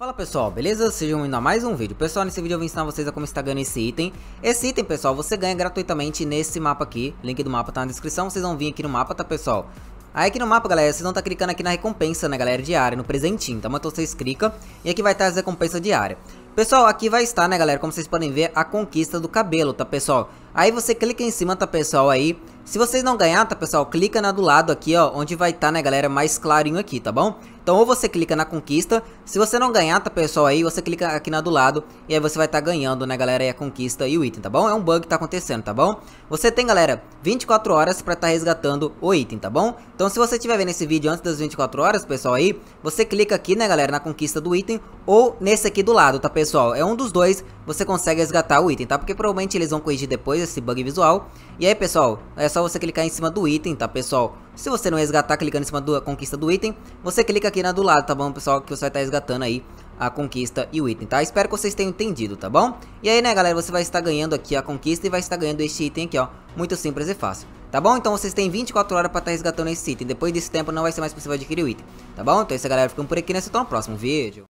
Fala pessoal, beleza? Sejam bem-vindos a mais um vídeo. Pessoal, nesse vídeo eu vou ensinar vocês a como está ganhando esse item. Esse item, pessoal, você ganha gratuitamente nesse mapa aqui. O link do mapa tá na descrição, vocês vão vir aqui no mapa, tá pessoal? Aí aqui no mapa, galera, vocês vão estar tá clicando aqui na recompensa, né, galera, diária, no presentinho, tá? Então vocês clicam e aqui vai estar tá as recompensas diárias. Pessoal, aqui vai estar, né, galera, como vocês podem ver, a conquista do cabelo, tá, pessoal? Aí você clica em cima, tá, pessoal, aí. Se vocês não ganhar, tá, pessoal, clica na do lado aqui, ó, onde vai estar, tá, né, galera, mais clarinho aqui, tá bom? Então ou você clica na conquista, se você não ganhar, tá pessoal aí, você clica aqui na do lado e aí você vai estar tá ganhando, né galera, aí a conquista e o item, tá bom? É um bug que tá acontecendo, tá bom? Você tem, galera, 24 horas pra estar tá resgatando o item, tá bom? Então se você estiver vendo esse vídeo antes das 24 horas, pessoal aí, você clica aqui, né galera, na conquista do item ou nesse aqui do lado, tá pessoal? É um dos dois, você consegue resgatar o item, tá? Porque provavelmente eles vão corrigir depois esse bug visual. E aí, pessoal, é só você clicar em cima do item, tá pessoal? Se você não resgatar clicando em cima da conquista do item, você clica aqui na do lado, tá bom, pessoal? Que você vai estar tá resgatando aí a conquista e o item, tá? Espero que vocês tenham entendido, tá bom? E aí, né, galera, você vai estar ganhando aqui a conquista e vai estar ganhando este item aqui, ó. Muito simples e fácil. Tá bom? Então vocês têm 24 horas pra estar tá resgatando esse item. Depois desse tempo não vai ser mais possível adquirir o item. Tá bom? Então é isso, galera. Ficamos por aqui, né? Se no próximo vídeo.